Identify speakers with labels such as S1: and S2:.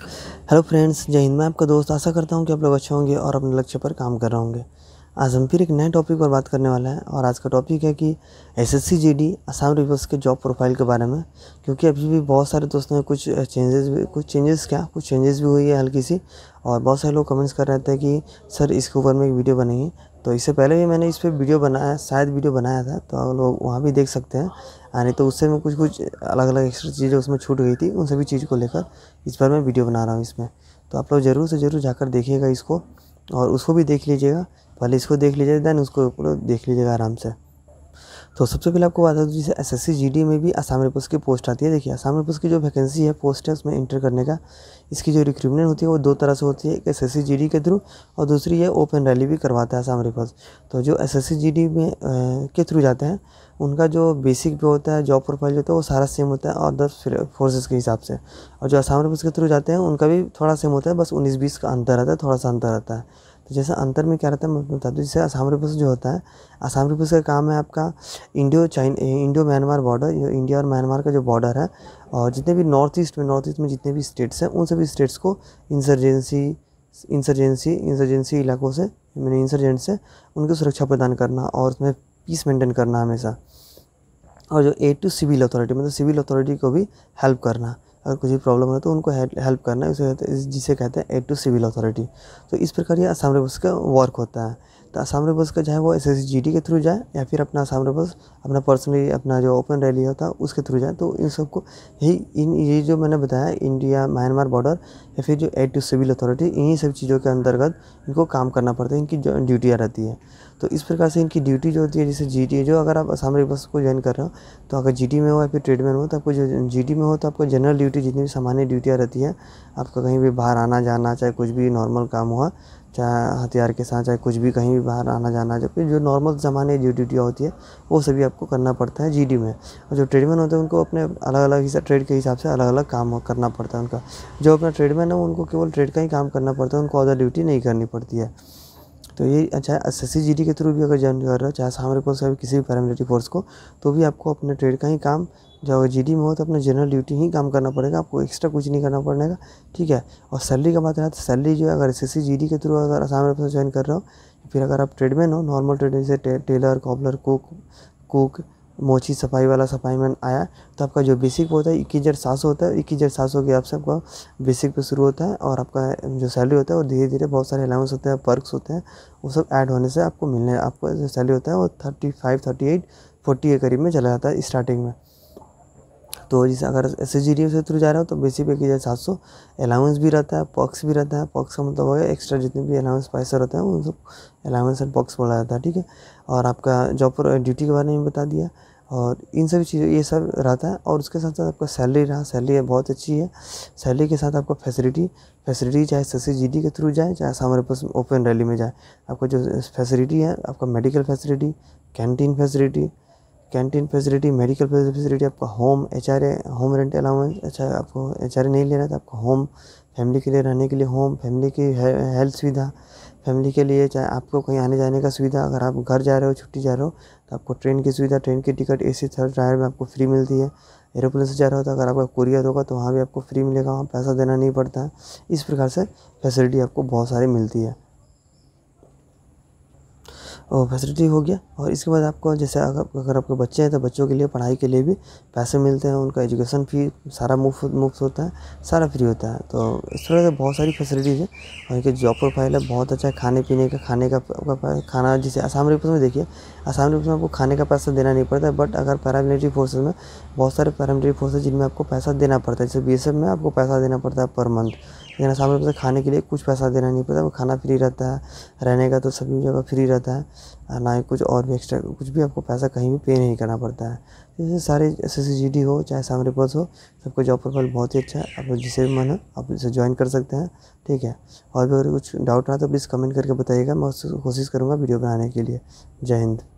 S1: hello friends जय हिंद मैं आपका दोस्त आशा करता हूँ कि आप लोग अच्छे होंगे और अपने लक्ष्य पर काम कर रहे होंगे आज हम फिर एक नए टॉपिक पर बात करने वाला है और आज का टॉपिक है कि S S C G D Assam rifles के जॉब प्रोफाइल के बारे में क्योंकि अभी भी बहुत सारे दोस्तों ने कुछ चेंजेस भी कुछ चेंजेस क्या कुछ चेंजेस भी हुई है हल्की सी और बहुत सारे लोग कमेंट्स कर रहे थे कि सर इसके ऊपर में एक वीडियो बनेगी तो इससे पहले भी मैंने इस पर वीडियो बनाया शायद वीडियो बनाया था तो आप लोग वहाँ भी देख सकते हैं यानी हाँ, तो उससे में कुछ कुछ अलग अलग एक्स्ट्रा चीज़ें उसमें छूट गई थी उन सभी चीज़ को लेकर इस पर मैं वीडियो बना रहा हूँ इसमें तो आप लोग ज़रूर से ज़रूर जाकर देखिएगा इसको और उसको भी देख लीजिएगा पहले इसको देख लीजिएगा दैन उसको देख लीजिएगा आराम से तो सबसे पहले आपको बता दूँ जैसे एस एस में भी आसाम रिपोर्स की पोस्ट आती है देखिए आसाम रिपोर्स की जो वैकेंसी है पोस्ट है उसमें इंटर करने का इसकी जो रिक्रूटमेंट होती है वो दो तरह से होती है एक एस एस के थ्रू और दूसरी है ओपन रैली भी करवाता है आसाम रिपोर्स तो जो एस एस में आ, के थ्रू जाते हैं उनका जो बेसिक भी होता है जॉब प्रोफाइल जो होता है वो सारा सेम होता है और दस फोर्सेज के हिसाब से और जो आसाम रिपोर्स के थ्रू जाते हैं उनका भी थोड़ा सेम होता है बस उन्नीस बीस का अंतर रहता है थोड़ा सा अंतर रहता है तो जैसे अंतर में क्या रहता है मैं बता दूँ जैसे आसाम रिपोर्स जो होता है आसाम रिपोर्स का काम है आपका Indo China Indo Myanmar border India और म्यांमार का जो बॉर्डर है और जितने भी नॉर्थ ईस्ट में नॉर्थ ईस्ट में जितने भी स्टेट्स हैं उन सभी स्टेट्स को इंसर्जेंसी इंसर्जेंसी इंसर्जेंसी इलाकों से मैंने इंसर्जेंट से उनको सुरक्षा प्रदान करना और उसमें पीस मेंटेन करना हमेशा और जो ए टू सिविल अथॉरिटी मतलब सिविल अथॉरिटी को भी हेल्प करना अगर कुछ भी प्रॉब्लम है तो उनको हेल्प करना है जिसे कहते हैं एड टू सिविल अथॉरिटी तो इस प्रकार ये आसाम रेबस का वर्क होता है तो आसाम रेबल्स का चाहे वो एस एस के थ्रू जाए या फिर अपना आसाम रेबल्स अपना पर्सनली अपना जो ओपन रैली होता है उसके थ्रू जाए तो इन सबको यही इन ये जो मैंने बताया इंडिया म्यांमार बॉर्डर या फिर जो एड टू सिविल अथॉरिटी इन्हीं सब चीज़ों के अंतर्गत इनको काम करना पड़ता है इनकी जो ड्यूटियाँ रहती है तो इस प्रकार से इनकी ड्यूटी जो होती है जैसे जी जो अगर आप आसाम रेबल्स को ज्वाइन कर रहे हो तो अगर जी में हो या फिर ट्रेडमैन हो तो आपको जो जी में हो तो आपको जनरल ड्यूटी जितनी भी सामान्य ड्यूटियाँ रहती हैं आपका कहीं भी बाहर आना जाना चाहे कुछ भी नॉर्मल काम हुआ चाहे हथियार के साथ चाहे कुछ भी कहीं भी बाहर आना जाना जबकि जो नॉर्मल जमाने जो ड्यूटियाँ होती है वो सभी आपको करना पड़ता है जीडी में और जो ट्रेडमैन होते हैं उनको अपने अलग अलग हिसाब ट्रेड के हिसाब से अलग अलग काम करना पड़ता है उनका जो अपना ट्रेडमैन है उनको केवल ट्रेड का ही काम करना पड़ता है उनको अदर ड्यूटी नहीं करनी पड़ती है तो ये चाहे एस एस के थ्रू भी अगर ज्वाइन कर रहे हो चाहे हमारे पास अभी किसी भी पैरामिलिट्री फोर्स को तो भी आपको अपने ट्रेड का ही काम जो अगर जी डी में हो तो अपना जनरल ड्यूटी ही काम करना पड़ेगा आपको एक्स्ट्रा कुछ नहीं करना पड़ेगा ठीक है और सैलरी का बात रहा तो सैलरी जो है अगर एस एस के थ्रू अगर हमारे पास ज्वाइन कर रहे हो फिर अगर आप ट्रेडमैन हो नॉर्मल ट्रेड जैसे टेलर कॉबलर कुक कुक मोची सफाई वाला सफाई मैन आया तो आपका जो बेसिक होता है इक्कीस हज़ार सात सौ होता है इक्कीस हज़ार सात सौ के आपसे आपका बेसिक पे शुरू होता है और आपका जो सैलरी होता है और धीरे धीरे बहुत सारे अलाउंस होते हैं पर्क्स होते हैं वो सब ऐड होने से आपको मिलने आपका जो सैलरी होता है वो thirty five thirty eight forty के करीब में चला जाता है स्टार्टिंग में तो जैसे अगर एस एच से थ्रू जा रहा हो तो बेसिक पे की जाए सात सौ अलाउंस भी रहता है पॉक्स भी रहता है पॉक्स का मतलब हो गया एक्स्ट्रा जितने भी अलाउंस पैसा रहते हैं उन सब अलाउंस एंड पॉक्स बोला जाता है ठीक है और आपका जॉब पर ड्यूटी के बारे में बता दिया और इन सभी चीज़ों ये सब रहता है और उसके साथ साथ आपका सैलरी रहा सैलरी बहुत अच्छी है सैलरी के साथ आपका फैसिलिटी फैसिलिटी चाहे एस एस के थ्रू जाए चाहे हमारे पास ओपन रैली में जाए आपको जो फैसिलिटी है आपका medical facility canteen facility canteen facility medical facility आपका home H R A home rent allowance अच्छा आपको एच आर ए नहीं लेना था आपको होम फैमिली के लिए रहने के लिए होम फैमिली की हेल्थ सुविधा फैमिली के लिए चाहे आपको कहीं आने जाने का सुविधा अगर आप घर जा रहे हो छुट्टी जा रहे हो तो आपको ट्रेन की सुविधा ट्रेन की ticket A C third tier में आपको फ्री मिलती है एरोप्लेन से जा रहा हो तो अगर आपका कुरियर होगा तो वहाँ भी आपको फ्री मिलेगा वहाँ पैसा देना नहीं पड़ता है इस प्रकार से फैसिलिटी आपको बहुत सारी मिलती है फैसिलिटी हो गया और इसके बाद आपको जैसे अगर अगर आपके बच्चे हैं तो बच्चों के लिए पढ़ाई के लिए भी पैसे मिलते हैं उनका एजुकेशन फी सारा मुफ्त मुफ्त होता है सारा फ्री होता है तो इस तरह से बहुत सारी फैसिलिटीज़ है और इनके जॉब प्रोफाइल है बहुत अच्छा है खाने पीने का खाने का खाना जैसे आसाम रिपोर्ट में देखिए आसाम रिपोर्ट में आपको खाने का पैसा देना नहीं पड़ता बट अगर पैरामिलिट्री फोर्सेज में बहुत सारे पैरामिलिट्री फोर्सेज जिनमें आपको पैसा देना पड़ता है जैसे बी में आपको पैसा देना पड़ता है पर मंथ लेकिन आसाम रिपोर्ट खाने के लिए कुछ पैसा देना नहीं पड़ता वो खाना फ्री रहता है रहने का तो सभी जगह फ्री रहता है ना ही कुछ और भी एक्स्ट्रा कुछ भी आपको पैसा कहीं भी पे नहीं करना पड़ता है जैसे तो सारे एस एस हो चाहे सामने रिपोर्ट हो सबका जॉब प्रोफाइल बहुत ही अच्छा है आप जिसे भी मन हो आप इसे ज्वाइन कर सकते हैं ठीक है और भी अगर कुछ डाउट रहा तो प्लीज़ कमेंट करके बताइएगा मैं कोशिश करूँगा वीडियो बनाने के लिए जय हिंद